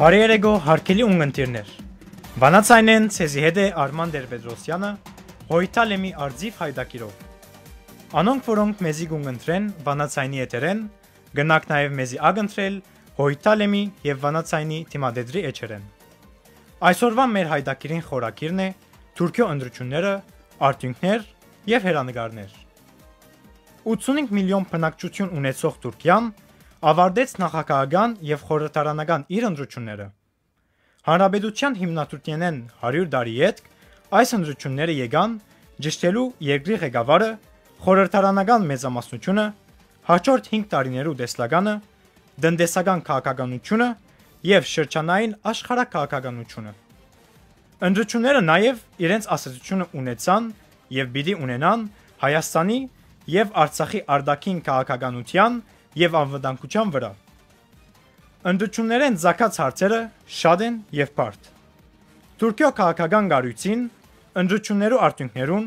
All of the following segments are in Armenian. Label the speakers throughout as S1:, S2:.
S1: Բարի երեգո հարկելի ունգընտիրներ։ Վանացայնեն ցեզի հետ է Արման Դերբեդրոսյանը, Հոյթալեմի արձիվ հայդակիրով։ Անոնք որոնք մեզի գունգընտրեն Վանացայնի եթերեն, գնանք նաև մեզի ագընտրել Հոյթալեմի եւ Վանացայնի թիմադեդրի էջերեն։ Այսօրվա մեր հայդակիրին խորակիրն է Թուրքիո ընդրությունները, արդյունքներ եւ հերանեկարներ։ 85 միլիոն բնակչություն ունեցող Թուրքիան ավարտեց նախագահական եւ խորհրդարանական իր ընտրությունները։ Հանրապետության հիմնադրությունեն 100 տարի հետ այս ընտրությունները եկան ճշտելու երկրի ղեկավարը, խորհրդարանական մեծամասնությունը, հաջորդ 5 տարիներու տեսլականը, դնդեսական քաղաքականությունը եւ շրջանային աշխարհակ քաղաքականությունը։ Ընտրությունները նաեւ իրենց ասացությունը ունեցան եւ պիտի ունենան Հայաստանի եւ Արցախի արդակին քաղաքականության եւ անվտանգության վրա։ Ընդդություններեն զակած հարցերը շատ են եւ բարդ։ Թուրքիա քաղաքական գարույցին, ընդդություններու արդյունքներուն,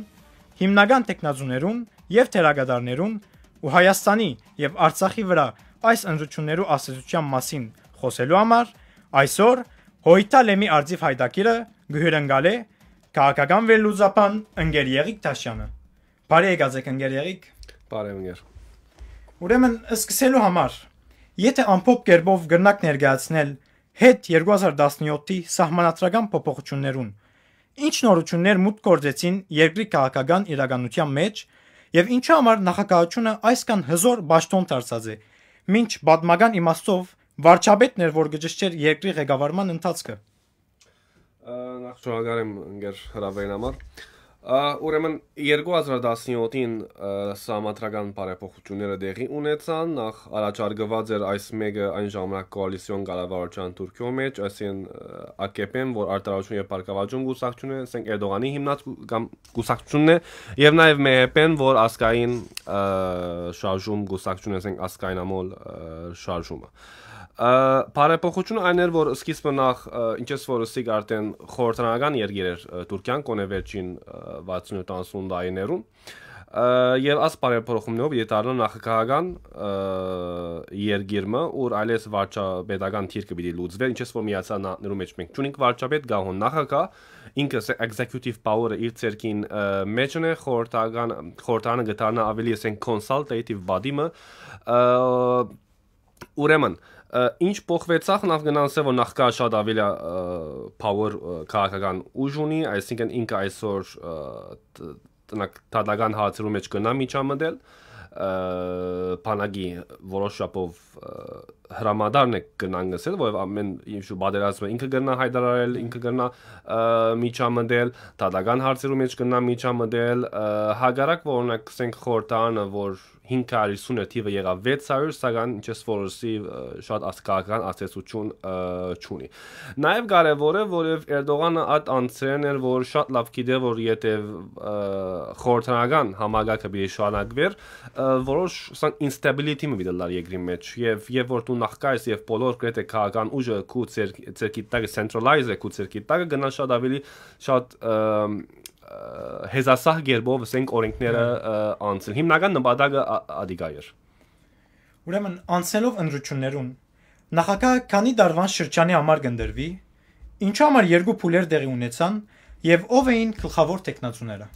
S1: հիմնական տեխնազուներուն եւ թերագադարներուն ու Հայաստանի եւ Արցախի վրա այս ընդդություններու ասացության մասին խոսելու համար այսօր Հոյտալեմի արձիվ հայտակիրը գհյուրընկալե քաղաքական վերլուծապան Ընգեր Եղիկ Թաշյանը։ Բարի եկած եք Ընգեր Եղիկ։ Բարի ընկեր։ Ուրեմն սկսելու համար եթե ամփոփ կերպով գրնակ ներկայացնել հետ 2017-ի սահմանադրական փոփոխություններուն, ինչ նորություններ մուտք գործեցին երկրի քաղաքական իրականության մեջ եւ ինչի համար նախագահությունը այսքան հզոր ճաշտոն դարձած է, ինչ բադմական իմաստով վարչապետն էր որ գճշեր երկրի ղեկավարման ընթացքը։
S2: Նախ շնորհակալ եմ ընկեր հրավերին համար։ Ուրեմն 2017-ին համատրական բարեփոխությունները դեղի ունեցան, նախ առաջարկված էր այս մեկը այն ժամանակ կոալիցիոն կառավարության Թուրքիո մեջ, այսին ԱԿՊ-ն, որ արտարություն եւ բարգավաճում գուսակցություն է, ասենք Էրդողանի հիմնած կամ գուսակցությունն է, եւ նաեւ ՄՀՊ-ն, որ ասկային շարժում գուսակցություն է, ասենք ասկայնամոլ շարժումը։ Բարեփոխությունը այն էր, որ սկիզբը նախ ինչպես որ ըստիկ արդեն խորհրդանական երկիր էր Թուրքիան կոնե վերջին 67-70 տարիներում եւ աս բարեփոխումներով յետարնա նախագահական երկիրը, որ այլես վարչապետական թիրքը պիտի լուծվեր, ինչպես որ միացան ներու մեջ մենք ճունինք վարչապետ գահոն նախագահ ինքը executive power-ը իր ցերքին մեջն է խորհրդական խորհրդանը գտարնա ավելի ասենք consultative body-ը ուրեմն ինչ փոխվեց ախ նախ գնանսը որ նախքա շատ ավելի power քաղաքական ուժ ունի, այսինքն ինքը այսօր տնակ տադական հարցերում մեջ գնա միջամտել բանակի որոշ շապով հրամադարն է գնան գսել, որով ամեն ինչ բادرացումը ինքը գնա հայտարարել, ինքը գնա միջամդել, դատական հարցերում մեջ գնա միջամդել, հագարակ որոնք ասենք խորտանը, որ 550 թիվը եղավ 600, սակայն ինչպես որսի շատ ասկական ասեցություն չունի։ Նաև կարևորը, որով Էրդողանը այդ անցերն էր, որ շատ լավ գիտե, որ եթե խորտանական համագակը բիեշանագվեր, որոշ ասենք instability-ը վիդալար երկրի մեջ եւ եւ որ դու նախկայս եւ բոլոր գրեթե քաղաքական ուժը քու ցերկի տակ centralize է քու ցերկի տակը գնա շատ ավելի շատ հեզասահ գերբով ասենք օրենքները անցել։ Հիմնական նպատակը ադիգա էր։
S1: Ուրեմն անցելով ընդրություններուն նախագահը քանի դարվան շրջանի համար գնդրվի, ինչու համար երկու փուլեր տեղի ունեցան եւ ով էին գլխավոր տեխնացուները։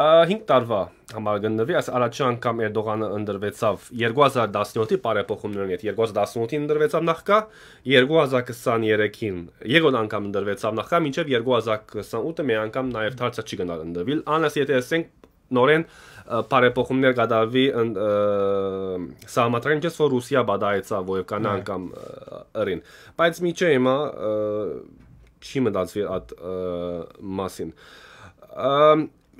S2: 5 տարվա համար գտնվի, այս առաջին անգամ Էրդողանը ընդրվեցավ 2017-ի բարեփոխումներն հետ, 2018-ին ընդրվեցավ նախքա, 2023-ին երկրորդ անգամ ընդրվեցավ նախքա, մինչև 2028-ը մի անգամ նաև դարձա չի գնալ ընդրվել։ Անաս եթե ասենք նորեն բարեփոխումներ կատարվի սահմանադրական ինչպես որ Ռուսիա բադայեցա ովև կան հա։ անգամ ըրին բայց միջը հիմա չի մտածվի այդ մասին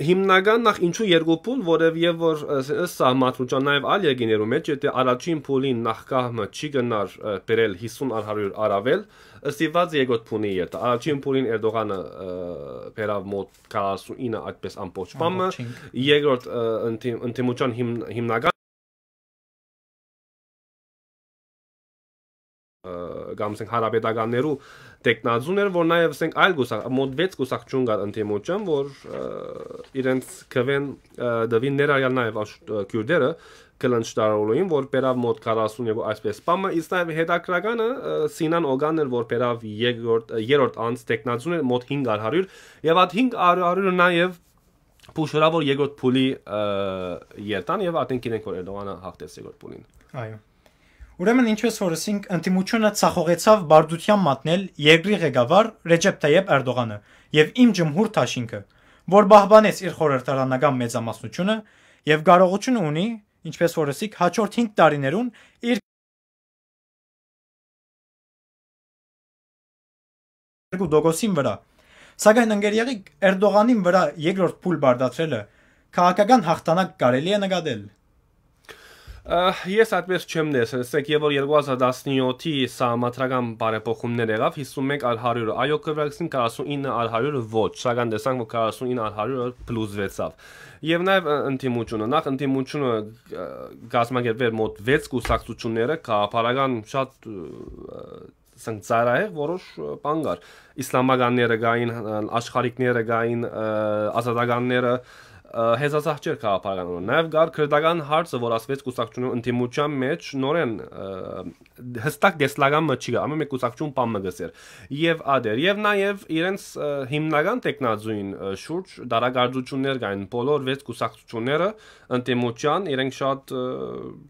S2: հիմնական նախ ինչու երկու փուլ, որովհետև որ սահմատրության նաև այլ երկիներու մեջ, եթե առաջին փուլին նախկահմը չի գնար բերել 50 առ 100 արավել, ստիված երկրորդ փուլի է։ Առաջին փուլին Էրդողանը բերավ մոտ 49 այդպես ամբողջ բանը, երկրորդ ընդդիմության հիմնական գամսենք հարաբերականներու տեխնազուն էր, որ նաև ասենք այլ գուսակ, մոտ 6 գուսակցություն կա ընդդիմության, որ իրենց կվեն դավին ներառյալ նաև քյուրդերը կլանչտարոլոին, որ պերավ մոտ 42 այսպես սպամը, իսկ նաև հետաքրականը Սինան Օգանն էր, որ պերավ երկրորդ երրորդ անց տեխնազուն էր մոտ 500 եւ այդ 500-ը նաև փուշորավոր երկրորդ փուլի երտան եւ ատենքին ենք որ Էրդողանը հաղթեց երկրորդ փուլին։
S1: Այո։ Ուրեմն ինչպես որ ասինք, ընդդիմությունը ցախողեցավ բարդության մատնել երկրի ղեկավար Ռեջեփ Թայեփ Էրդողանը եւ իմ ջմհուր Թաշինքը, որ բահբանեց իր խորհրդարանական մեծամասնությունը եւ կարողություն ունի, ինչպես որ ասինք, հաջորդ 5 տարիներուն իր երկու դոգոսին վրա։ Սակայն ընկերյալի Էրդողանին վրա երկրորդ փուլ բարդացրելը քաղաքական հաղթանակ կարելի է նկատել։
S2: Ես այդպես չեմ դեսել, ասեք, եւ որ 2017-ի համատրական բարեփոխումներ եղավ 51 առ 100-ը, այո, կվերակցին 49 առ 100-ը ոչ, շական տեսանք, որ 49 առ 100-ը պլուսվեցավ։ Եվ նաև ընդդիմությունը, նախ ընդդիմությունը գազմագերբեր մոտ 6 կուսակցությունները քաղաքական շատ ասենք ծայրահեղ որոշ բան կար իսլամականները գային, աշխարհիկները գային, ազատականները, հեզազահճեր քաղաքականորեն։ Նաև կար քրդական հարցը, որ ասվեց կուսակցությունը ընդդիմության մեջ նորեն հստակ դեսլագան մը չի, ամեն մեկ կուսակցություն պամ մգսեր։ Եվ ադեր, եւ նաև իրենց հիմնական տեխնազույն շուրջ դարակարծություններ կային բոլոր վեց կուսակցությունները ընդդիմության, իրենք շատ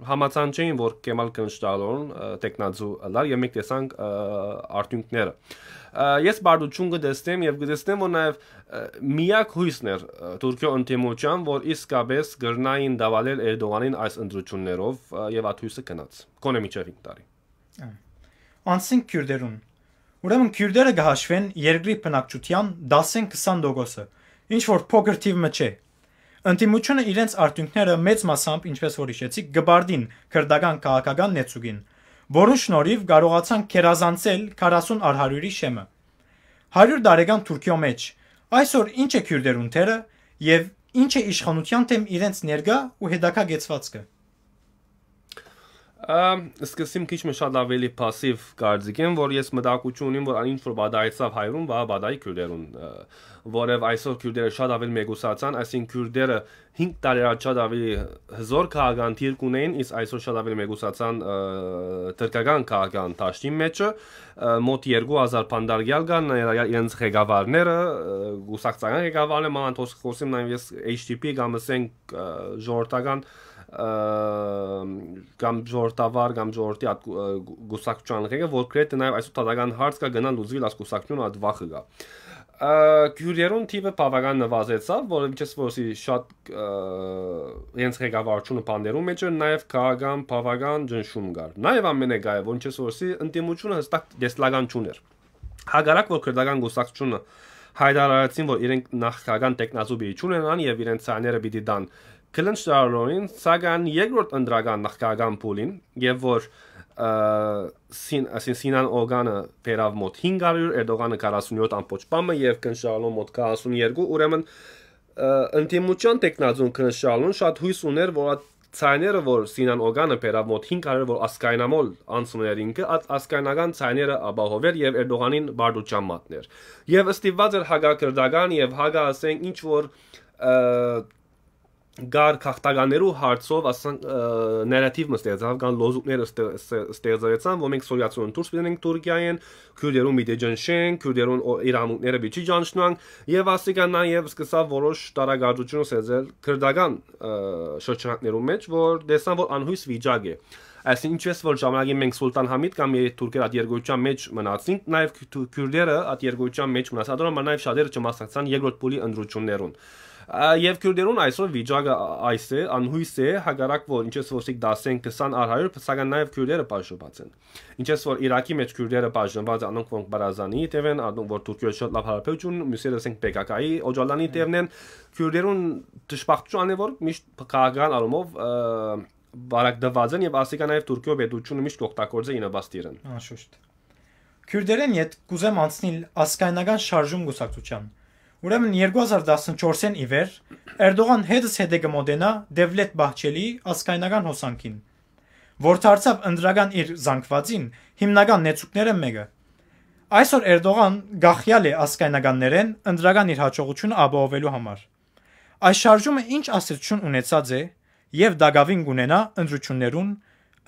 S2: համացան չէին, որ կեմալ կնշտալոն տեխնազու լար եւ մենք տեսանք արդյունքները ես բարդություն գտեստեմ եւ գտեստեմ որ նաեւ միակ հույսն էր Թուրքիո ընդդիմության որ իսկապես գրնային դավալել Էրդողանին այս ընդրություններով եւ այդ հույսը կնաց կոնե միջև 5 տարի
S1: անցին քյուրդերուն ուրեմն քյուրդերը կհաշվեն երկրի բնակչության 10-ին 20%-ը ինչ որ փոքր թիվը չէ Ընտիմությունը իրենց արդյունքները մեծ մասամբ, ինչպես որ հիշեցիք, գբարդին քրդական քաղաքական նեցուկին, որի շնորհիվ կարողացան քերազանցել 40 առ 100-ի շեմը։ 100 դարեգան Թուրքիո մեջ այսօր ինչ է քյուրդերուն թերը եւ ինչ է իշխանության թեմ իրենց ներգա ու հետակա գեցվածքը
S2: սկսեմ քիչ մշտ ավելի пассив կարծիք եմ, որ ես մտակություն ունեմ, որ անինչ որ բադայեցավ հայրուն, բա բադայի քյուրերուն, որև այսօր քյուրերը շատ ավելի մեգուսացան, այսինքն քյուրերը 5 տարի առաջ շատ ավելի հզոր քաղաքական դիրք ունեին, իսկ այսօր շատ ավելի մեգուսացան թրկական քաղաքական դաշտի մեջ, մոտ 2000 փանդարգյալ կան իրենց ղեկավարները, գուսակցական ղեկավարները, մանթոս խոսեմ նաև ես HTP կամ ասենք ժողովրդական կամ ժողովրդավար կամ ժողովրդի գուսակցությունները, որ կրեթե նաև այս օտարական հարց կա գնալ լուծվել աս գուսակցությունը այդ վախը գա։ Գյուրերուն տիպը բավական նվազեցավ, որովհետեւ որսի շատ իրենց ղեկավարությունը բաներում մեջ նաև քաղաքական բավական ջնշում կար։ Նաև ամենակայևը ոչ որսի ընդդիմությունը հստակ դեսլական չուներ։ Հակառակ որ քրդական գուսակցությունը հայտարարեցին, որ իրենք նախ քաղաքական տեխնազուբի չունենան եւ իրենց ցաները պիտի դան Կլնչ դառնային, սակայն երկրորդ ընդրական նախագահական փուլին, եւ որ սին Սինան Օգանը վերավ մոտ 500 Էրդողանը 47.5-ը եւ կնշալու մոտ 42, ուրեմն ընդդիմության տեխնազուն կնշալուն շատ հույս ուներ, որ ցայները, որ Սինան Օգանը վերավ մոտ 500 որ ասկայնամոլ անցուներ ինքը, այդ ասկայնական ցայները ապահովեր եւ Էրդողանին բարդության մատներ։ Եվ ըստիված էր հագակրդական եւ հագա ասենք ինչ որ գար քաղաքտականերու հարցով ասենք նարատիվ մստեղծավ կան լոզուկները ստեղծեցան ոմենք սորիացուն դուրս բերենք Թուրքիայեն քուրդերուն միջանշեն քուրդերուն իրամուկները միջի ճանչնան եւ ասիկան նաեւ սկսավ որոշ տարագարժություն ստեղծել քրդական շրջանակներու մեջ որ դեսան որ անհույս վիճակ է Այսինքն ինչպես որ ժամանակին մենք Սուլտան Համիդ կամ երիտուրքեր այդ երկրորդ մեջ մնացինք, նաև քուրդերը այդ երկրորդ մեջ մնացած, դրա մանավ շատերը չմասնակցան երկրորդ փուլի ընդրություններուն։ Եվ քուրդերուն այսօր վիճակը այս է, անհույս է, հակառակ որ ինչպես որսիկ 10-ին 20 առ 100, սակայն նաև քուրդերը բաժնված են։ Ինչպես որ Իրաքի մեջ քուրդերը բաժնված են, անոնք ոնք Բարազանի տև են, անոնք որ Թուրքիա շատ լավ հարաբերություն, մյուսերը ասենք PKK-ի, Օջալանի տևն են։ Քուրդերուն դժբախտություն է որ միշտ քաղաքական առումով բարակդված են եւ ասիկա նաեւ Թուրքիա պետությունը միշտ կօգտագործե ինովաստիրն։
S1: Անշուշտ։ Քուրդերեն իդ կուզեմ անցնել ասկայնական շարժում գուսակցության։ Ուրեմն 2014-ին ի վեր Էրդողան հետս հետ է կմոտենա Դևլետ Բահչելի ասկայնական հոսանքին, որ դարձավ ընդրական իր զանգվածին հիմնական նեցուկները մեկը։ Այսօր Էրդողան գախյալ է ասկայնականներեն ընդրական իր հաջողությունը ապահովելու համար։ Այս շարժումը ինչ ասելություն ունեցած է եւ դակավին կունենա ընդրություններուն,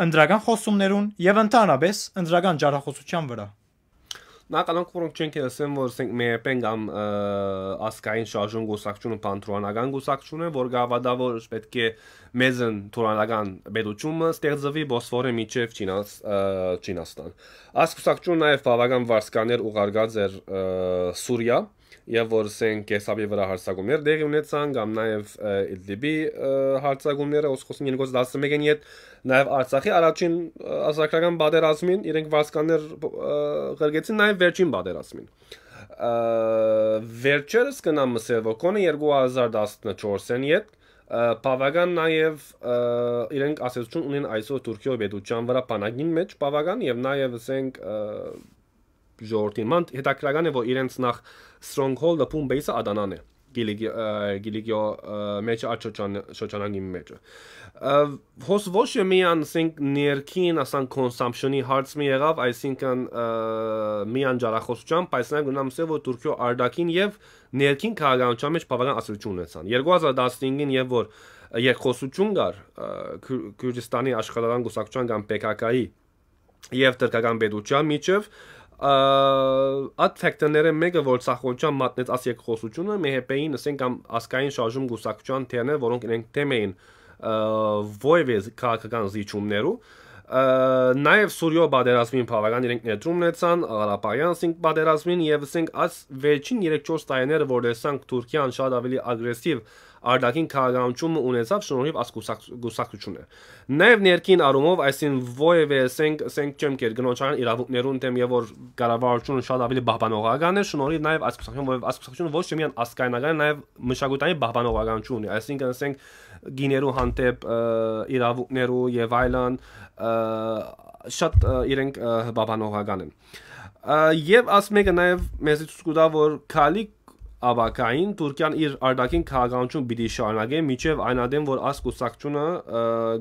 S1: ընդրական խոսումներուն եւ ընդհանրապես ընդրական ջարախոսության վրա
S2: նա կանանք որոնք չեն ասեմ որ ասենք մեյպեն կամ ասկային շարժուն գուսակցությունը պանտրոնական գուսակցություն է որ գավադավոր պետք է մեզն թուրանական բեդուճումը ստեղծվի բոսֆորը միջև Չինաս Չինաստան ասկուսակցությունը նաև բավական վարսկաներ ուղարկած էր Սուրիա եւ որ ասենք կեսաբի վրա հարցակումներ դեղի ունեցան կամ նաեւ Իդլիբի հարցակումները ոսկոսին 2011-ին իդ նաեւ Արցախի առաջին ազգական բادرազմին իրենք վարսկաններ ղրգեցին նաեւ վերջին բادرազմին վերջերս կնամ մսել որ կոնը 2014-ին իդ Բավական նաև իրենք ասեցություն ունեն այսօր Թուրքիո պետության վրա բանակին մեջ բավական եւ նաև ասենք ժողովրդին։ Ման հետաքրական է, որ իրենց նախ stronghold-ը Pun Base-ը Ադանան է։ Գիլիգիո մեջ աչոչան շոչանագի մեջ։ Հոս ոչ միան ասենք ներքին, ասենք consumption-ի հարց մի եղավ, այսինքն միան ջարախոսությամբ, բայց նաև գնամ ասել, որ Թուրքիո արդակին եւ ներքին քաղաքականության մեջ բավական ասացություն ունեցան։ 2015-ին եւ որ երկխոսություն կար Քուրդիստանի աշխարհական գուսակցության կամ PKK-ի եւ Թուրքական պետության միջև այդ ֆակտորները մեկը որ սախոնչան մատնեց աս երկխոսությունը մի հեպեին ասենք կամ ասկային շարժում գուսակցության թերներ որոնք իրենք թեմ էին ովևէ քաղաքական զիջումներու նաև Սուրյո բادرազմին բավական իրենք ներդրում ունեցան Ղարաբաղյան ասենք բادرազմին եւ ասենք աս վերջին 3-4 տարիները որ լեսանք Թուրքիան շատ ավելի ագրեսիվ արդակին քաղաքականություն ունեցավ շնորհիվ աս գուսակցությունը։ Նաև ներքին առումով, այսինքն ովևէ ասենք, ասենք չեմ կեր գնոջան իրավունքներուն դեմ եւ որ կառավարությունը շատ ավելի բահբանողական է, շնորհիվ նաև աս գուսակցությունը, ովև աս գուսակցությունը ոչ թե միայն ասկայնական, նաև մշակութային բահբանողականություն ունի, այսինքն ասենք գիներու հանդեպ իրավունքներու եւ այլն շատ իրենք բաբանողական են։ Եվ ասում եք նաև մեզից սկուտա որ քալի ավակային Թուրքիան իր արդակին քաղաքականություն պիտի շարունակի միջև այն ադեմ որ աս գուսակցությունը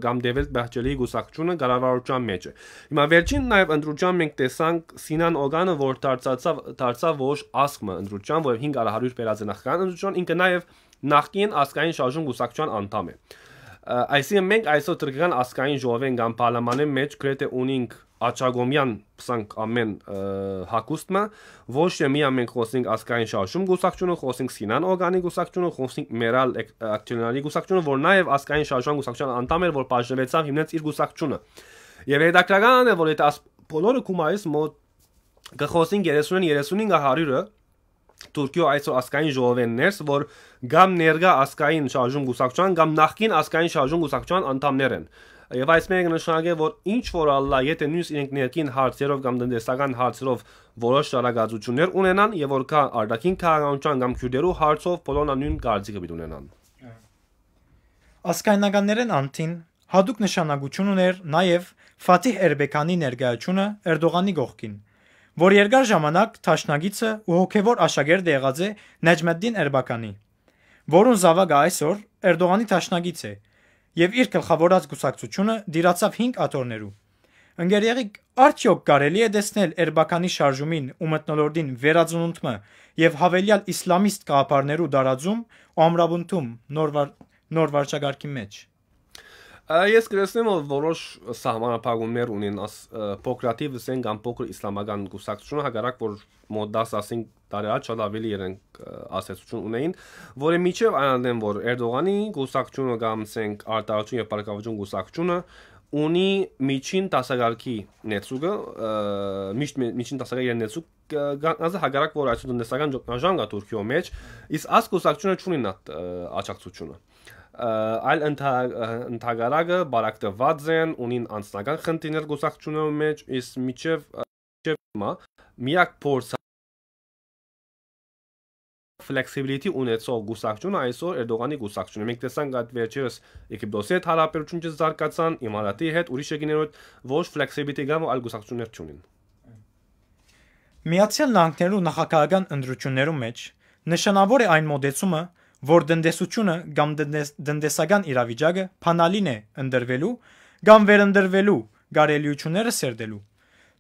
S2: կամ դեվելտ բահջելի գուսակցությունը կառավարության մեջ է հիմա վերջին նաև ընդրուջան մենք տեսանք Սինան Օգանը որ դարձածավ դարձավ ոչ ասկմը ընդրուջան որը 5 առ 100 վերազնախան ընդրուջան ինքը նաև նախկին ասկային շարժում գուսակցության անդամ է այսինքն մենք այսօր Թուրքական ասկային ժողովեն կամ պարլամանի մեջ գրեթե ունենք աճագոմյան պսանք ամեն հակուստը ոչ թե միայն մենք խոսենք ասկային շարժում գուսակցությունը խոսենք սինան օրգանի գուսակցությունը խոսենք մերալ ակտիոնալի գուսակցությունը որ նաև ասկային շարժման գուսակցության անդամ էր որ բաժնվեցավ հիմնեց իր գուսակցությունը եւ հետաքրքրն է որ այդ բոլորը կումայից մոտ գխոսին 30-ին 35-100-ը Թուրքիո այսօր ասկային ժողովեններս, որ գամ ներգա ասկային շարժում գուսակցության, գամ նախկին ասկային շարժում գուսակցության անդամներ են եւ այս մերն նշանակել որ ինչ որ ալլա եթե նույնիսկ իրենք ներքին հարցերով կամ տնտեսական հարցերով որոշ շարագածություններ ունենան եւ որ կա արդակին քաղաքական կամ քյուրերու հարցով բոլորն նույն կարծիքը պիտի ունենան
S1: Ասկանականներն անտին հadoop նշանակություն ուներ նաեւ Ֆաթիհ Էրբեկանի ներկայությունը Էրդողանի գողքին որ երկար ժամանակ Թաշնագիցը ու հոգևոր աշակերտ եղած է Նաջմեդդին Էրբականի, որուն զավակը այսօր Էրդողանի Թաշնագից է, եւ իր գլխավորած գուսակցությունը դիրացավ 5 աթոռներու։ Ընկերեգիկ արդյոք կարելի է տեսնել Էրբականի շարժումին ու մտնոլորդին վերածնունդը եւ հավելյալ իսլամիստ կաղապարներու դարաձում ու ամրաբունտում նոր վար, նոր վարչագարքի մեջ։
S2: Ես կրեսնեմ, որ որոշ սահմանափակումներ ունեն աս պոկրատիվ ասենք կամ պոկր իսլամական գուսակցությունը հակառակ որ մոդաս ասենք տարի առաջ շատ ավելի իրենք ասացություն ունեին, որը միջև այնն որ Էրդողանի գուսակցությունը կամ ասենք արտարություն եւ պարկավություն գուսակցությունը ունի միջին տասակարգի նեցուկը, միշտ միջին տասակարգի իրեն նեցուկ գանազը հագարակ որ այսօր տնտեսական ժանգա Թուրքիո մեջ, իսկ աս գուսակցությունը չունի նա աճակցությունը այլ ընդհանրակը բարակտված են ունին անձնական խնդիրներ գուսակցությունում մեջ, իսկ միջև միջև հիմա միակ փորձ flexibility ունեցող գուսակցությունը այսօր Էրդողանի գուսակցությունն է։ Մենք տեսանք այդ վերջերս Եգիպտոսի հետ հարաբերությունները զարգացան, Իմարատի հետ, ուրիշ երկիներով ոչ flexibility կամ այլ գուսակցություններ չունին։
S1: Միացյալ Նահանգներու նախագահական ընտրություններում մեջ նշանավոր է այն մոդեցումը, որ դնդեսությունը կամ դնդեսական իրավիճակը փանալին է ընդրվելու կամ վերընդրվելու գարելիությունները սերդելու։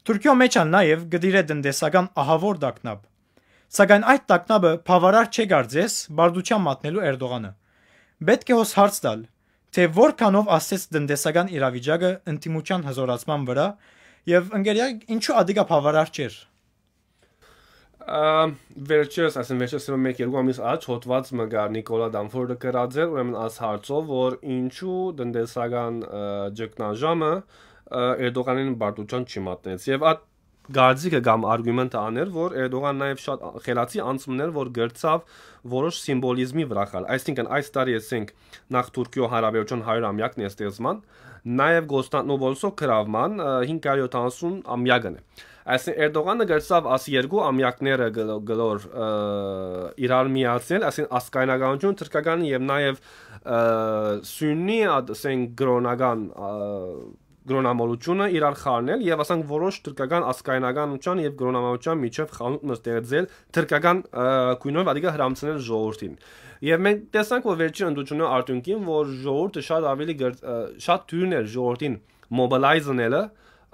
S1: Թուրքիո մեջ ան նաև գդիրե դնդեսական ահավոր դակնապ Սակայն այդ տակնաբը բավարար չէ գարձես բարդության մատնելու Էրդողանը։ Պետք է հոս հարց տալ, թե որքանով ասես դնդեսական իրավիճակը ընտիմության հզորացման վրա եւ ընկերյա ինչու ադիգա բավարար չէր։
S2: Վերջերս, ասեմ վերջերս մեկ երկու ամիս առաջ հոտված մգար Նիկոլա Դամֆորդը գրած էր ուրեմն աս հարցով, որ ինչու դնդեսական ճգնաժամը Էրդողանին բարդության չի մատնեց։ Եվ այդ գարձիկը կամ արգումենտը աներ, որ Էրդողան նաև շատ խելացի անցումներ, որ գրծավ որոշ սիմվոլիզմի վրա խալ։ Այսինքն այս տարի էսենք նախ Թուրքիո հարաբերություն 100 ամյակն է ստեղծման, նաև Գոստանտնոբոլսո կրավման 570 ամյակն է։ Այսինքն Էրդողանը գրծավ աս երկու ամյակները գլոր իրար միացնել, այսինքն ասկայնականություն թրկական եւ նաև սուննի, ասենք գրոնական գրոնամոլությունը իրար խառնել եւ ասենք որոշ թրկական ասկայնականության եւ գրոնամոլության միջև խանութ մստեղծել թրկական գույնով ադիգա հрамցնել ժողովրդին եւ մենք տեսանք որ վերջին ընդդությունը արդյունքին որ ժողովուրդը շատ ավելի շատ թույն էր ժողովրդին մոբիլայզնելը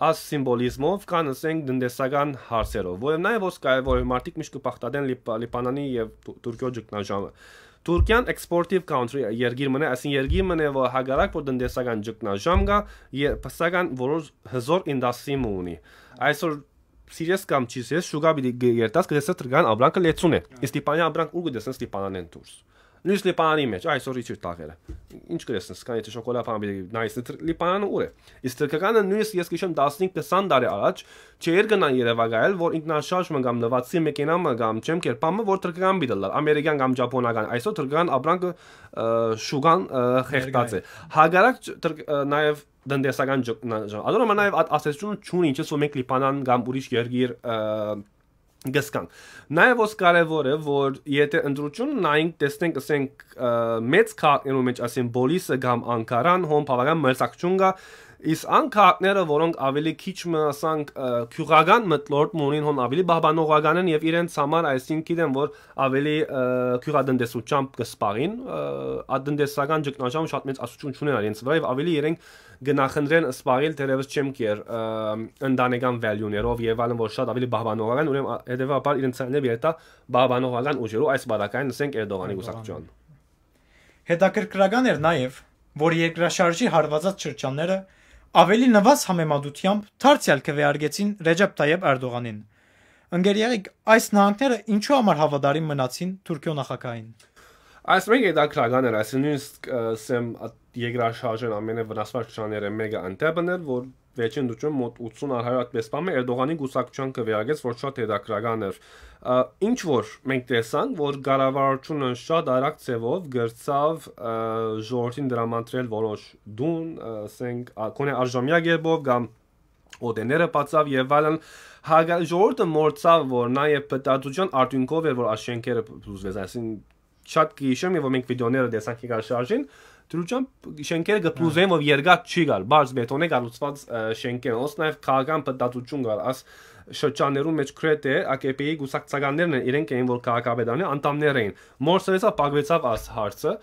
S2: աս սիմվոլիզմով կան ասենք դնդեսական հարցերով որը նաեւ ոչ կարևոր մարդիկ միշտ կփախտադեն լիբանանի եւ Թուրքիո ճգնաժամը Թուրքիան exportive country երկիր մնա, այսին երկիր մնա, որ հագարակ որ դնդեսական ճգնաժամ կա, երբսական որոշ հզոր ինդաստրի ունի։ Այսօր Սիրիաս կամ Չիսիաս շուգա բիդի երտաս կդեսես տրգան աբրանքը լեցուն է։ Ստիպանյա աբրանք ուր կդեսեն Ստիպանանեն դուրս։ Նույնիսկ լիպանի մեջ, այսօր իջիր տաղերը։ Ինչ գրես, սկան եթե շոկոլադ բան բերի, նայես լիպանը ուր է։ Իսկ թրկականը նույնիսկ ես գիշեմ 15-20 տարի առաջ չէր գնան Երևանայել, որ ինքնաշարժ մը կամ նվացի մեքենա մը կամ չեմ կերպամը, որ թրկական բիդլար, ամերիկյան կամ ճապոնական, այսօր թրկական ապրանքը շուգան խեղտած է։ Հագարակ նաև դնդեսական ժողովուրդը, ալորը նաև ասեցուն չունի, ինչպես որ մենք լիպանան կամ ուրիշ երկիր գսկանք։ Նաև ոս կարևոր է, որ եթե ընդրությունը նայենք, տեսնենք, ասենք մեծ քաղաքներում մեջ, ասենք Բոլիսը կամ Անկարան, հոմ բավական մրցակցություն կա, Իսկ ան քաղաքները, որոնք ավելի քիչ ասանք քյուղական մտորդ ունին, հոն ավելի բաբանողական են եւ իրենց համար այսինքն գիտեն, որ ավելի քյուղադնդեսությամբ կսպարին, ադնդեսական ճգնաժամ շատ մեծ ասություն չունեն իրենց վրա եւ ավելի իրենք գնախնդրեն սպարել դերևս չեմ կեր ընդանեկան value-ներով եւ այլն որ շատ ավելի բավանորակ են ուրեմն հետեւաբար իրենց ցանելը երտա բավանորական ուժերով այս բարակային նսենք Էրդողանի գուսակցության
S1: Հետաքրքրական էր նաեւ որ երկրաշարժի հարվածած շրջանները Ավելի նվազ համեմատությամբ Թարցիալ կվեարգեցին Ռեջեփ Թայեփ Էրդողանին։ Ընկերեգիկ, այս նահանգները ինչու համար հավատարիմ մնացին Թուրքիո նախագահային։
S2: Այս մենք այդ ակրագան էր, այսինքն սեմ երկրաշարժն ամենը վնասվածությունները մեկը անտեպն էր, որ վերջին դուճում մոտ 80 արհայր այդպես բան Էրդողանի գուսակցության կվերագեց, որ շատ հետաքրական էր։ Ինչ որ մենք տեսանք, որ կառավարությունը շատ արագ ծևով գրծավ ժողովրդին դրամատրել որոշ դուն, ասենք, կոնե արժամյա գերբով կամ օդեները բացավ եւ այլն ժողովուրդը մորցավ, որ նաեւ պետադրության արդյունքով էր, որ աշենքերը բուզվեց, այսինքն շատ քիչ եմ, որ մենք վիդեոները տեսանք իգար շարժին, դրությամբ շենքերը գտնուզեն որ երկար չի գալ, բարձ բետոնե գալուցված շենքեր, ոնց նաև քաղաքական պատածություն գալ, աս շրջաներում մեջ կրետ է AKP-ի գուսակցականներն են, իրենք էին որ քաղաքապետարանի անդամներ էին։ Մորսերեսը պակվեցավ աս հարցը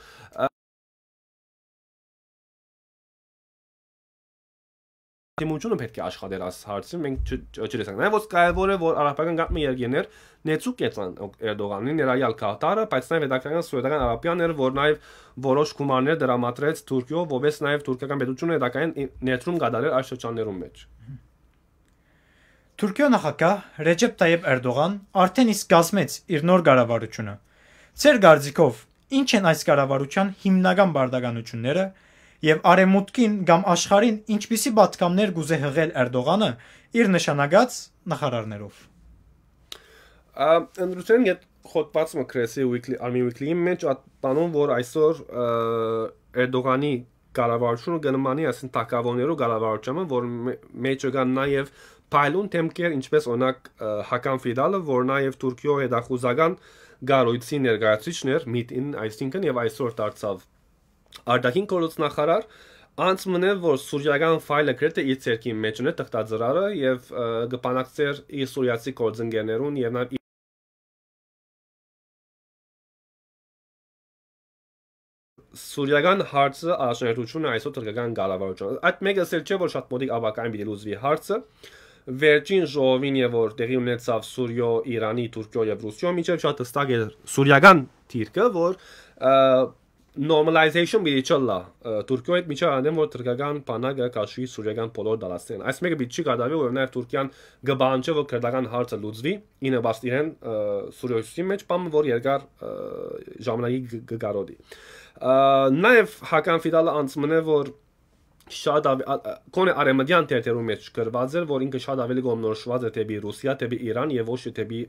S2: Դիմությունը պետք է աշխատեր աս հարցին, մենք չլեսանք։ Նաև ոչ կարևոր է, որ արաբական գաղտնի երկիներ նեցուկ եցան Էրդողանի ներայալ Կատարը, բայց նաև հետաքրական սուեդական արաբյան էր, որ նաև որոշ գումարներ դրամատրեց Թուրքիո, որպես նաև թուրքական պետությունը հետագային ներդրում կատարել այս շրջաններում մեջ։
S1: Թուրքիո նախագահ Ռեջեփ Թայեփ Էրդողան արդեն իսկ գազմեց իր նոր կառավարությունը։ Ձեր գարձիկով ինչ են այս կառավարության հիմնական բարդականությունները, եւ արեմուտքին կամ աշխարհին ինչպիսի պատկամներ գուզե հղել Էրդողանը իր նշանագած նախարարներով։
S2: Ընդրուսեն այդ խոտվածը Քրեսի Weekly Army Weekly-ի մեջ ատանուն որ այսօր Էրդողանի գալավարությունը գնմանի ասեն տակավոներով գալավարությունը որ մեջը կան նաև փայլուն թեմքեր ինչպես օրինակ Հական Ֆիդալը որ նաև Թուրքիո հետախուզական գարույցի ներկայացուցիչներ միտին այսինքն եւ այսօր դարձավ Արդակին կորցնախարար Անց մնե որ սուրյական ֆայլը գրեթե իր ցերքի մեջ ունի տղտաձրարը եւ գպանակցեր իր սուրյացի կորձընկերներուն եւ նաեւ սուրյական հարցը աշխարհությունը այսօր թրկական գալավարություն։ Այդ մեկը ցել չէ որ շատ մոտիկ աբակային մի լուծվի հարցը։ Վերջին ժողովին եւ որ տեղի ունեցավ Սուրյո, Իրանի, Թուրքիո եւ Ռուսիո միջև շատ հստակ էր սուրյական թիրքը, որ normalization միջոցը Թուրքիոյի հետ միջը անեմ որ թրկական բանակը կաշի սուրական բոլոր դալաստեն այս մեկը միջի կադավի որ նաև Թուրքիան գբանջը որ քրդական հարցը լուծվի ինը բաստ իրեն սուրյոսի մեջ բամ որ երկար ժամանակի գկարոդի նաև հական ֆիդալը անցմնե որ շատ կոնե արեմդյան տերտերում մեջ գրված էր որ ինքը շատ ավելի գոմնորոշված է թեպի Ռուսիա, թեպի Իրան եւ ոչ թե թեպի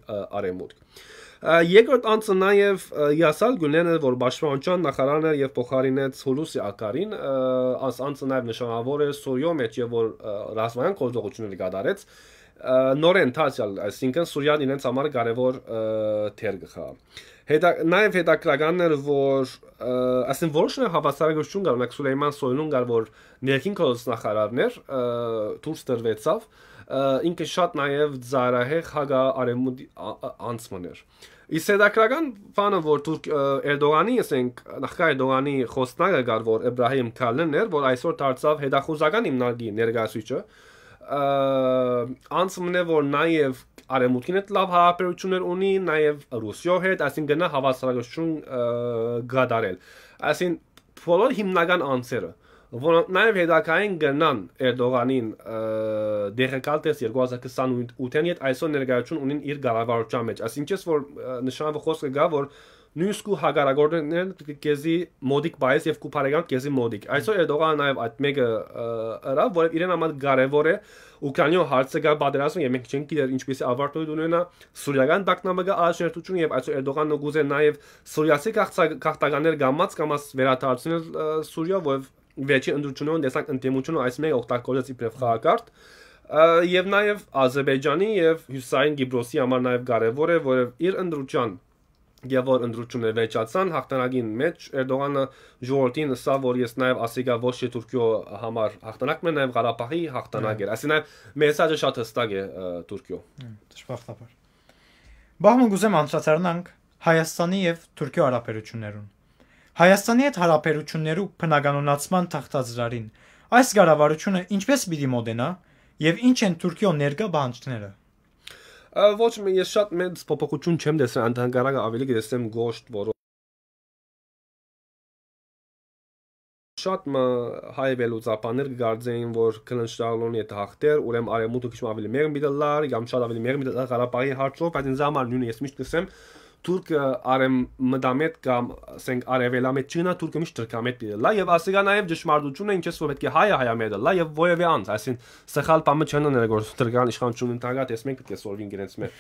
S2: արեմուտք Երկրորդ անձը նաև Յասալ Գուլենը, որ Պաշտպանության նախարարն էր եւ փոխարինեց Հուլուսի Ակարին, աս անձը նաև նշանավոր է Սուրյո մեջ եւ որ ռազմական գործողություններ կատարեց նորեն տասյալ, այսինքն Սուրիան իրենց համար կարևոր թեր գխա։ Հետա նաև հետաքրականն էր որ ասեն որոշն է հավասարակշռություն կար, մեկ Սուլեյման Սոյնուն կար որ ներքին գործնախարարներ դուրս տրվեցավ ինքը շատ նաև զարահեղ հագա արևմուտի անցմն էր։ Իսկ հետաքրական բանը որ Թուրք Էրդողանի, ասենք, նախքա Էրդողանի խոսնակը գար որ Էբրահիմ Քալենն էր, որ այսօր դարձավ հետախուզական հիմնարկի ներկայացուցիչը, անցմն է որ նաև արևմուտքին հետ լավ հարաբերություններ ունի, նաև Ռուսիո հետ, այսինքն նա հավասարակշռություն գդարել։ Այսինքն բոլոր հիմնական անձերը որոնք նաև հետակային գնան Էրդողանին դերակալտես 2028-ին հետ այսօր ներկայություն ունին իր գաղավարության մեջ ասինքն ես որ նշանվող խոսքը գա որ նույնիսկ հագարագորդներն կեզի մոդիկ բայս եւ կուփարեգան կեզի մոդիկ այսօր Էրդողանը նաև այդ մեկը ըրա որ իրեն համար կարևոր է Ուկրաինայով հարցը գա պատերազմը եւ մենք չենք գիտեր ինչպես ավարտույթ ունենա սուրիական դակնամգը աշերտություն եւ այսօր Էրդողանը գուզե նաեւ սուրիացի քաղաքտականներ գամած կամած վերադարձնել Սուրիա որով Վերջի ընդդրությունն տեսանք ընդդեմությունը այս մեկ օգտագործած իբրև խաղակարտ եւ նաեւ Ադրբեջանի եւ Հուսայն Գիբրոսի համար նաեւ կարեւոր է, որով իր ընդդրության եւ որ ընդրուչունը վեճացան հաղթանակին մեջ Էրդողանը ժողովրդին սա որ ես նաեւ ասիկա ոչ թե Թուրքիո համար հաղթանակն է նաեւ Ղարաբաղի հաղթանակը ասինքն մեսաջը շատ հստակ է Թուրքիո
S1: դժբախտաբար Բահմուն գուզեմ անդրադառնանք Հայաստանի եւ Թուրքիո հարաբերություններուն Հայաստանի հետ հարաբերություններու փնականոնացման թղթաձրարին այս ղարավարությունը ինչպես պիտի մոտենա եւ ինչ են Թուրքիո ներկա բանջները
S2: ոչ մի ես շատ մեծ փոփոխություն չեմ դեսել անդհանգարակը ավելի դեսեմ գոշտ որ շատ մը հայ վելուցապաներ գարձեին որ կլնշտալոնի է հաղթեր ուրեմն արեմուտը քիչ ավելի մերմ միտլար կամ շատ ավելի մերմ միտլար Ղարաբաղի հարցով բայց ինձ համար նույնը ես միշտ կսեմ Թուրքը արեմ մդամետ կամ ասենք արևելամետ չնա թուրքը միշտ դրկամետ դիրը լա եւ ասիկա նաեւ ճշմարտությունը ինչպես որ պետք է հայը հայամետը լա եւ ոևէ անց այսին սխալ բամը չնա ներգործ դրկան իշխանություն ընդհանրապես ես մենք պետք է սորվին գնանց մեր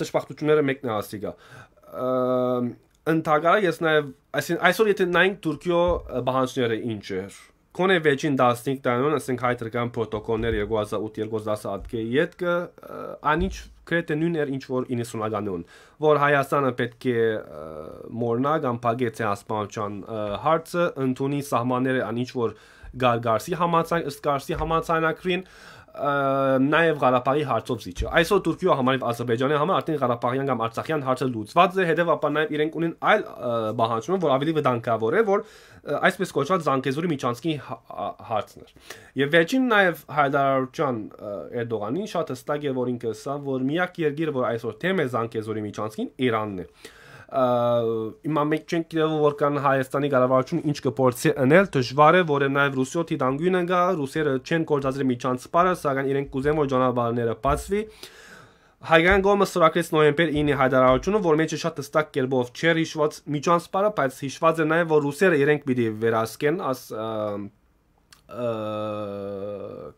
S2: դժբախտությունները մեկն է ասիկա ընդհանրապես ես նաեւ այսին այսօր եթե նայենք Թուրքիո բանջարը ինչ է կոնե վեճին 15 տարին ասենք հայ դրկան պրոտոկոլներ 2008-2010 ադկե յետքը անիչ գրեթե նույնն էր ինչ որ 90-ականոն, որ Հայաստանը պետք է մորնա կամ փագեցի ասպանջան հարցը, ընդունի սահմանները ան ինչ որ գարգարսի համացան, ըստ գարսի համացանակրին, համացան, նաև Ղարաբաղի հարցով զիջը։ Այսօր Թուրքիա համար եւ Ադրբեջանի համար արդեն Ղարաբաղյան կամ Արցախյան հարցը լուծված է, հետեւաբար նաև իրենք ունեն այլ բանջարում, որ ավելի վտանգավոր է, որ այսպես կոչված Զանգեզուրի միջանցքի հարցն էր։ Եվ վերջին նաև Հայդարարյան Էրդողանին շատ հստակ է, որ ինքը սա, որ միակ երկիրը, որ այսօր թեմ է Զանգեզուրի միջանցքին, Իրանն է։ Իրանն է հիմա մենք չենք գիտելու որ կան Հայաստանի կառավարությունը ինչ կփորձի անել, դժվար է որ նաև Ռուսիա դիտանգույնը գա, ռուսերը չեն կորցածրի միջանցպարը, սակայն իրենք կուզեն որ ճանապարհները բացվի։ Հայկական գոմը սորակրեց նոյեմբեր 9-ի հայտարարությունը, որ մեջը շատ հստակ կերպով չեր հիշված միջանցպարը, բայց հիշված է նաև որ ռուսերը իրենք պիտի վերահսկեն աս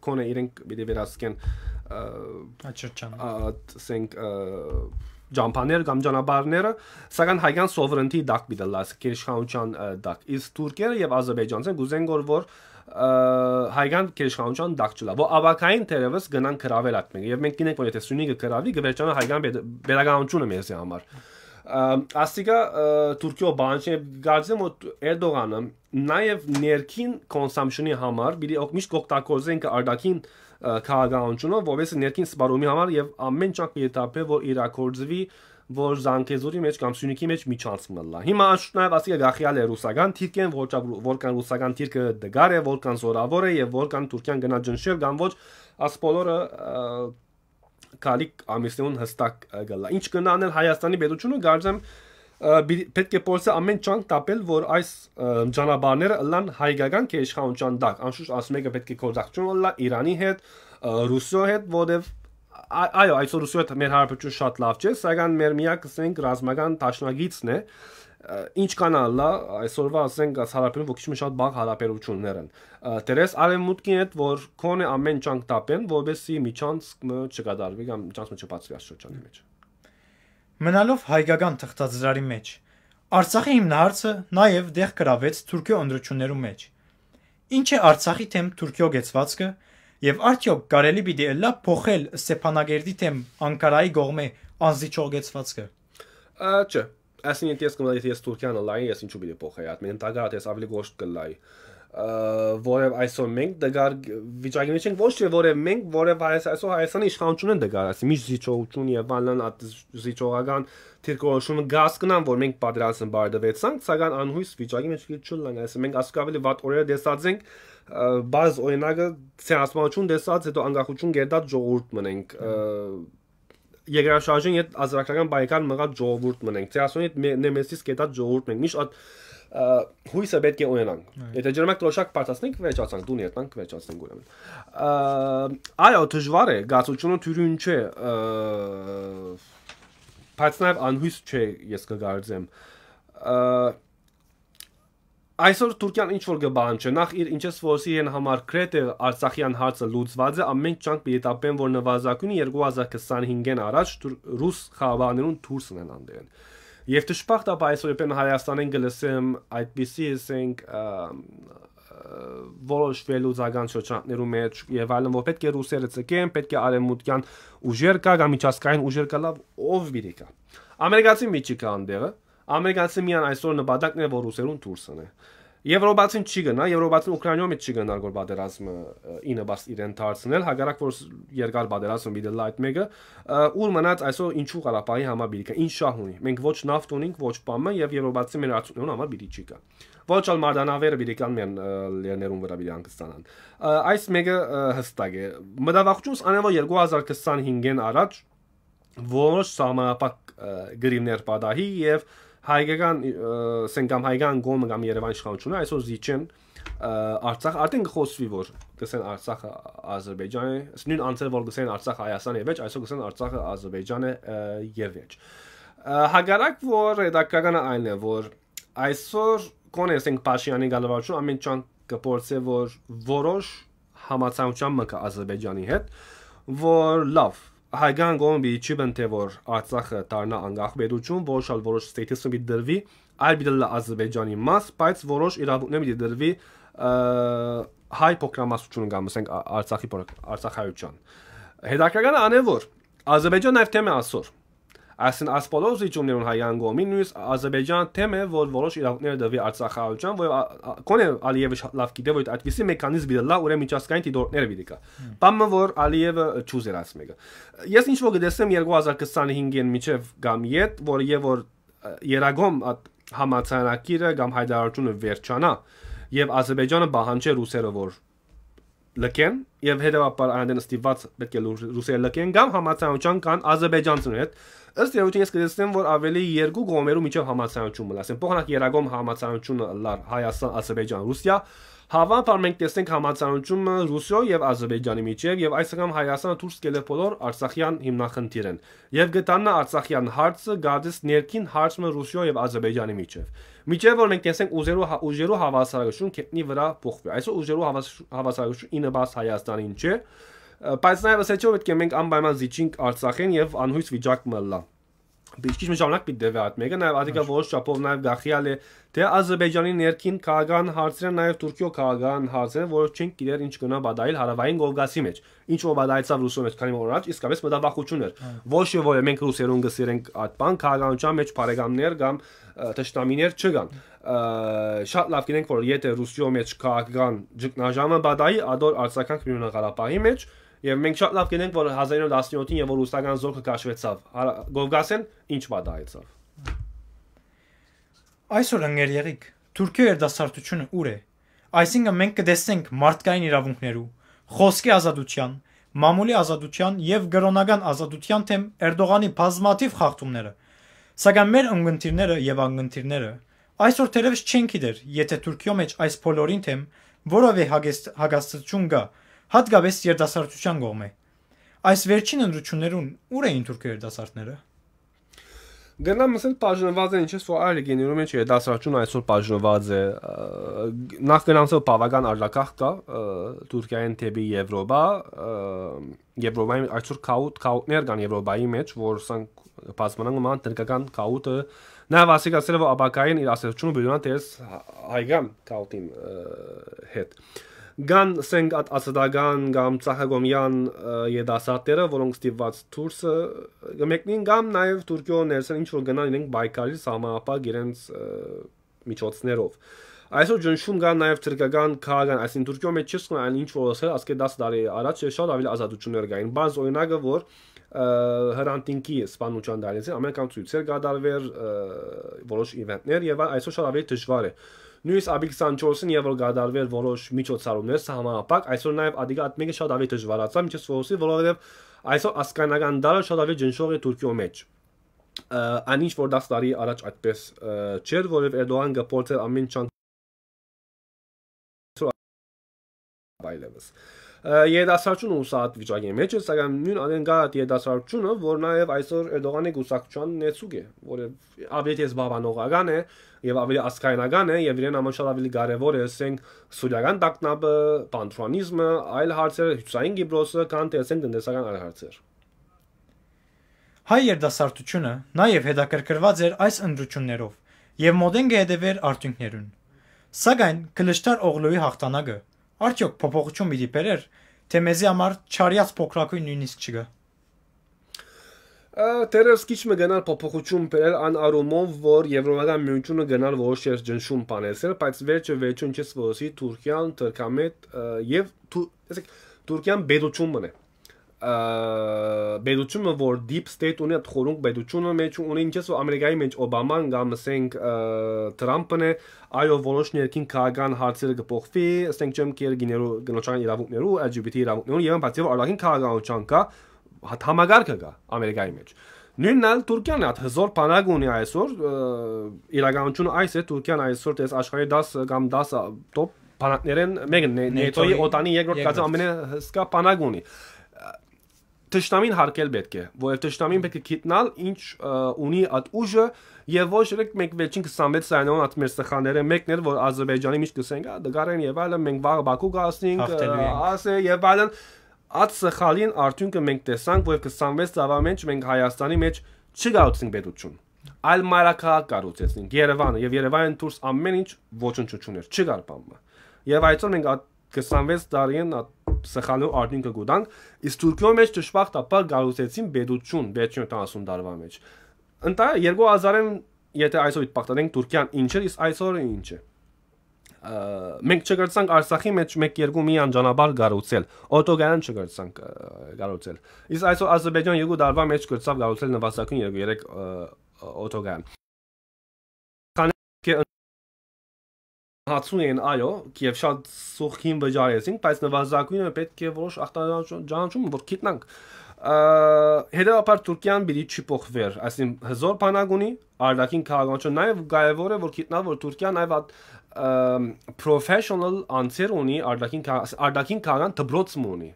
S2: կոնե իրենք պիտի վերահսկեն այդ շրջանը ասենք ջամփաներ կամ ճանապարհները, սակայն հայկան սովրենտի դակ միտելաս, քերիշխանության դակ։ Իսկ թուրքերը եւ ազերբայջանցեն գուզեն գոր որ հայկան քերիշխանության դակ չլա։ Որ ավակային թերևս գնան կրավել այդ մենք եւ մենք գինենք որ եթե Սյունիքը կրավի, գվերջանա հայկան բերականությունը մեզի համար։ Աստիկա Թուրքիո բանջի գազեմ որ Էրդողանը նաև ներքին կոնսումպշնի համար՝ բիդի օգմիշ կօգտագործեն կարդակին քաղաքականությունը, որովհետեւ ներքին սպառումի համար եւ ամեն ինչ կետապե որ իրակորձվի որ Զանգեզուրի մեջ կամ Սյունիքի մեջ միջանցումը լա։ Հիմա անշուտնայով ասի գախիալ է ռուսական թիրքեն, որ որքան ռուսական թիրքը դգար է, որքան զորավոր է եւ որքան Թուրքիան գնա ջնշել կամ ոչ, աս բոլորը կալիկ ամիսնեուն հստակ գլա։ Ինչ կնանել Հայաստանի պետությունը, գարձեմ պետք է փորձը ամեն ճանկ տապել, որ այս ճանապարհները լան հայկական քեշխան ճանդակ։ Անշուշտ ասում եկա պետք է կորձակցություն լա Իրանի հետ, Ռուսիո հետ, որտեվ այո, այս Ռուսիո հետ մեր հարաբերություն շատ լավ չէ, սակայն մեր միակ ասենք ռազմական տաշնագիցն է ինչ կանալա այսօրվա ասենք հարաբերում ոչ մի շատ բան հարաբերություններ են դերես արևմուտքին հետ որ կոնե ամեն ճանկ տապեն որովհետեւ միջանց
S1: չկադարվի կամ ճանց չբացվի աշխոճանի մեջ Մնալով հայկական թղթաձրարի մեջ, Արցախի հիմնահարցը նաև դեղ գրավեց Թուրքիո ընդրություններու մեջ։ Ինչ է Արցախի թեմ Թուրքիո գեցվածքը եւ արդյոք կարելի պիտի լա փոխել Ստեփանագերդի թեմ Անկարայի գողմե անզի ճոգեցվածքը։
S2: Ա չէ, ասին եթե ես կմնալ եթե ես Թուրքիան լայ ես ինչու պիտի փոխեի, այդ մեն տագարած ես ավելի գոշտ կլայ որև այսօր մենք դգար վիճակի մեջ ենք ոչ թե որև մենք որև այսօր հայաստանի իշխանությունը դգար ասի միշտ զիջողություն եւ այլն զիջողական թիրքորոշումը գազ կնան որ մենք պատրաստ են բարդվեցանք սակայն անհույս վիճակի մեջ չունենք այսինքն մենք ասկավելի վատ օրերը դեսած ենք բազ օրինակը ցանասմաություն դեսած հետո անկախություն գերդած ժողովուրդ մնենք երկրաշարժին այդ ազրակական բայկան մղած ժողովուրդ մնենք ցանասունի նեմեսիս գերդած ժողովուրդ մենք միշտ հույսը պետք է ունենանք։ Եթե ջերմակ տրոշակ բացացնենք, վերջացանք, դուն երտանք, վերջացնենք ուրեմն։ Այո, դժվար է, գացությունը թյուրին չէ, բայց նաև անհույս չէ, ես կգարձեմ։ Այսօր Թուրքիան ինչ որ գբան չէ, նախ իր ինչես որսի են համար կրետը Արցախյան հարցը լուծված է, ամեն ճանք պիտապեն որ նվազագույնի 2025-ին առաջ ռուս խաղաբաներուն դուրս ունեն անդեն։ Եվ դժբախտ ապա այսօրպեն Հայաստանին գլսեմ այդպիսի ասենք որոշ վելուզական շրջաններում մեջ եւ այլն որ պետք է ռուսերը ցկեն, պետք է արեմուտյան ուժեր կա, կամ միջազգային ուժեր կա լավ ով մի կա։ Ամերիկացի միջիկա անդերը, ամերիկացի միան այսօր նպատակն է որ ռուսերուն դուրս անեն։ Եվրոպացին չի գնա, Եվրոպացին Ուկրաինայում չի գնալ գոր պատերազմը ինը բաց իրեն դարձնել, հակառակ որ երկար պատերազմը մի դլայթ մեկը, ուր մնաց այսօր ինչու Ղարաբաղի համաբիրիկը, ինչ շահ ունի։ Մենք ոչ նավթ ունենք, ոչ պամը եւ Եվրոպացի մեր արդյունքն համար բիդի չի կա։ Ոչ ալ մարդանավերը բիդի կան մեր լերներուն վրա բիդի անկստանան։ Այս մեկը հստակ է։ Մտավախությունս անելով 2025-ին առաջ ոչ համապատակ գրիմներ պատահի եւ և հայկական սենգամ հայկական գոմը կամ Երևան իշխանությունը այսօր զիջեն Արցախ արդեն խոսվի որ գսեն Արցախը Ադրբեջան է, նույն անցել որ գսեն Արցախը Հայաստան է վեճ, այսօր գսեն Արցախը Ադրբեջան է եւ վեճ։ Հագարակ որ ռեդակտորականը այն է որ այսօր կոնե ասենք Փաշյանի գալավարչուն ամեն ճան կփորձե որ որոշ համացանության մը կա Ադրբեջանի հետ որ լավ Հայկական կողմի ճիբն թե որ Արցախը դառնա անկախ պետություն, որոշալ որոշ ստեյտուսը մի դրվի, այլ մի դրլա Ադրբեջանի մաս, բայց որոշ իրավունքներ մի դրվի հայ փոքրամասնություն կամ ասենք Արցախի Արցախայության։ Հետաքրքրն անե որ Ադրբեջանը նաև թեմա ասոր Այսին ասպոլոզ իջումներուն հայան գոմի նույնիսկ Ադրբեջան թեմ է, որ որոշ իրավունքները դվի Արցախահայության, որ կոնե Ալիևը լավ գիտե, որ այդպիսի մեխանիզմը լա ուրեմն միջազգային դիտորդները վիդի կա։ Բամը որ Ալիևը ճուզեր աս մեկը։ Ես ինչ որ գտեսեմ 2025-ին միջև գամիետ, որ եւ որ Երագոմ համացանակիրը կամ հայտարարությունը վերջանա եւ Ադրբեջանը բահանջի ռուսերը որ լքեն եւ հետեւաբար այնտեղ ստիված պետք է ռուսերը լքեն կամ համացանության կան ազերբայջանցիների հետ ըստ երևույթին ես կտեսնեմ որ ավելի երկու կողմերու միջև համացանություն մնացեն փոխանակ երագոմ համացանությունը լար հայաստան ազերբայջան ռուսիա Հավանաբար մենք տեսնենք համաձայնությունը Ռուսիոյ եւ Ադրբեջանի միջեւ եւ այս անգամ Հայաստանը դուրս կելը բոլոր Արցախյան հիմնախնդիրն եւ գտանա Արցախյան հարցը գալիս ներքին հարցը Ռուսիոյ եւ Ադրբեջանի միջեւ։ Միջև որ մենք տեսնենք ուժերու հա- ուժերու հավասարակշռություն կետնի վրա փոխվի։ Այսօր ուժերու հավասարակշռությունը ինը բաց Հայաստանին չէ, բայց նաեւ ասեցի որ պետք է մենք անպայման զիջենք Արցախին եւ անհույս վիճակ մնալ։ Բիչքի ժամանակ պիտի դեվի այդ մեկը նաև ադիկա որոշ չափով նաև գախիալ է թե Ադրբեջանի ներքին քաղաքական հարցերը նաև Թուրքիո քաղաքական հարցերը որոնք չեն գիտեր ինչ գնա բադայել հարավային Կովկասի մեջ ինչ որ բադայեցավ ռուսոն այդ քանի օր առաջ իսկապես մտավախություն էր ոչ թե որ մենք ռուսերուն գսերենք այդ բան քաղաքականության մեջ բարեկամներ կամ թշնամիներ չկան շատ լավ գիտենք որ եթե ռուսիո մեջ քաղաքական ճգնաժամը բադայի ադոր արցականք միունա Ղարաբաղի մեջ Եվ մենք շատ լավ գիտենք, որ 1917-ին եւ որ ռուսական զորքը կաշվեցավ, Գովգասեն ինչ մտածավ։
S1: Այսօր ընկեր Եղիկ, Թուրքիա երդասարտությունը ուր է։ Այսինքն մենք կտեսնենք մարդկային իրավունքներու, խոսքի ազատության, մամուլի ազատության եւ գրոնական ազատության թեմ Էրդողանի բազմաթիվ խախտումները։ Սակայն մեր ընկերները եւ անգընտիրները այսօր թերևս չեն գիտեր, եթե Թուրքիո մեջ այս բոլորին թեմ որովե հագաստ հագաստություն կա, հագաստ, հատկապես երդասարտության կողմէ։ Այս վերջին ընդրություններուն ուր էին թուրքերը դասարտները։ Գնամ ասել բաժնված են ինչպես որ այլ
S2: գեներու մեջ է դասարճուն այսօր բաժնված է նախ գնանցով բավական արդակախ կա Թուրքիայեն թեպի Եվրոպա Եվրոպայի այսօր քաուտ քաուտներ կան Եվրոպայի մեջ որ սանք բազմանում ման տնկական քաուտը նա ասիկ ասել որ աբակային իր ասելությունը բյուրան տես հայգամ քաուտին հետ Գան սենք ասդական կամ ցահագոմյան եդասատերը, որոնք ստիված Թուրսը մեկնին կամ նաև Թուրքիո ներսեն ինչ որ գնան իրենք բայկարի համապակ իրենց միջոցներով։ Այսօր ջնշում կա նաև թրկական քաղաքական, այսինքն Թուրքիո մեջ չես կան ինչ որ ասել, ասկե 10 տարի առաջ շատ ավելի ազատություններ կային։ Բաց օրինակը որ հրանտինքի սպանության դարձել, ամենական ցույցեր կատարվեր որոշ իվենտներ եւ այսօր շատ ավելի դժվար է։ Ա, նույնիսկ ապրիլի 24-ին եւ որ գադարվեր որոշ միջոցառումներ սա համապակ, այսօր նաեւ ադիգատմիկը շատ ավելի դժվարացա միջից որոսի, որովհետեւ այսօր ասկանական դարը շատ ավելի ջնշող է Թուրքիո մեջ անինչ որ 10 տարի առաջ այդպես չէր, որով Էրդողան գործել ամեն չան բայլևս երիտասարդությունը ուսած վիճակի մեջ է, սակայն նույն անընդհատ երիտասարդությունը, որ նաև այսօր Էրդողանի գուսակցության ներծուկ է, որը ավելի ես բավանողական է եւ ավելի ասկայնական է եւ իրեն ամենաշատ ավելի կարեւոր է, ասենք, սուրյական տակնաբը, պանտրոնիզմը, այլ հարցերը, հյուսային գիբրոսը, քան թե ասենք տնտեսական այլ հարցեր։
S1: Հայ երիտասարդությունը նաև հետաքրքրված էր այս ընդրություններով եւ մոդենգը հետևեր արդյունքներուն։ Սակայն Կլշտար Օղլոյի հաղթանակը Արդյոք փոփոխություն մի դիպերեր, թե մեզի համար չարյած փոքրակույն նույնիսկ չգա։
S2: Տերևս քիչ մը գնալ փոփոխություն բերել ան արումով, որ Եվրոպական միությունը գնալ որոշ երջնշում բանեսել, բայց վերջը վերջուն չես որսի Թուրքիան, Թրքամետ եւ այսեք Թուրքիան բեդոչում մնա բեդությունը որ deep state ունի այդ խորունկ բեդությունը մեջ ունի ինչպես որ ամերիկայի մեջ Օբաման կամ ասենք Թրամփն է այո որոշ ներքին քաղաքական հարցերը կփոխվի ասենք ճեմքեր գներու գնոջան իրավունքներու LGBT իրավունքներու եւ բացի որ արդեն քաղաքականության կա համագարկը կա ամերիկայի մեջ նույնն էլ Թուրքիան է հզոր բանակ ունի այսօր իրականությունը այս է Թուրքիան այսօր դες աշխարհի 10 կամ 10 top բանակներեն մեկն է NATO-ի օտանի երկրորդ կազմի ամենահսկա բանակ ունի Տշնամին հարկել պետք է, որովհետև տշնամին պետք է գիտնալ ինչ ունի այդ ուժը եւ ոչ երեք մեկ վերջին 26 սայնոն այդ մեր սխաները մեկն էր որ Ադրբեջանի մեջ գսենք, դգարեն եւ այլն մենք վաղ Բաքու գասնինք, ասե եւ այլն այդ սխալին արդյունքը մենք տեսանք, որ 26 ծավալ մեջ մենք Հայաստանի մեջ չգացինք պետություն այլ մարակահար կառուցեցին Երևանը եւ Երևանին դուրս ամեն ինչ ոչնչություն էր չկար բամը եւ այսօր մենք 26 տարին սխալու արդյունքը գուտանք, իսկ Թուրքիո մեջ ճշմարտապես գալուցեցին բեդություն 670 դարվա մեջ։ Ընտա 2000-ին եթե այսօր իդ պարտադենք Թուրքիան ինչ է, իսկ այսօր ինչ է։ Մենք չգրցանք Արցախի մեջ 1-2 միլիոն ճանապարհ գառուցել, օտոգան չգրցանք գառուցել։ Իսկ այսօր Ադրբեջան երկու դարվա մեջ գրցավ գառուցել նվազագույն 2-3 օտոգան։ հացուն էին այո եւ շատ սուխին վճարեցին բայց նվազագույնը պետք է որոշ ախտանջանջում որ գիտնանք հետեւաբար Թուրքիան բիլի չի փոխվեր այսինքն հզոր բանակ ունի արդակին քաղաքացիություն նաեւ կարևոր է որ գիտնա որ Թուրքիան այլ professional անցեր ունի արդակին արդակին քաղաքան դբրոցմ ունի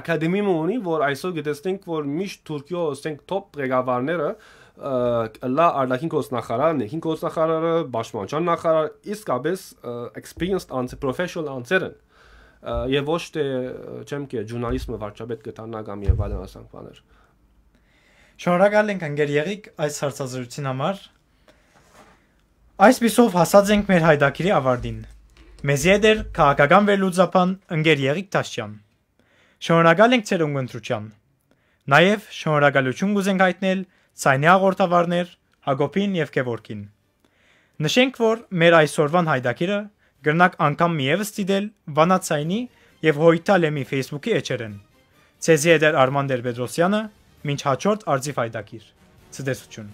S2: ակադեմիա ունի որ այսօր գտեցնենք որ միշտ Թուրքիա ասենք top ղեկավարները լա արդակին գործնախարարը, ներքին գործնախարարը, պաշտպանության նախարարը իսկապես experienced անձ professional անձեր են եւ ոչ թե չեմ կի ժուրնալիստը վարչապետ կտանա կամ եւ այլն ասանք բաներ։
S1: Շնորհակալ ենք անգեր եղիք այս հարցազրույցին համար։ Այս պիսով հասած ենք մեր հայդակիրի ավարտին։ Մեզի հետ էր քաղաքական վերլուծապան ընկեր Եղիկ Տաշյան։ Շնորհակալ ենք ցերունգ ընտրության։ Նաև շնորհակալություն կուզենք հայտնել Ցայնի հաղորդավարներ Հակոբին եւ Գևորգին։ Նշենք, որ մեր այսօրվան հայդակիրը գրնակ անգամ միևս դիտել Վանացայնի եւ Հոյտալեմի Facebook-ի էջերեն։ Ցեզի հետ Արման Դերբեդրոսյանը, ոչ հաջորդ արձիվ հայդակիր։ Ցտեսություն։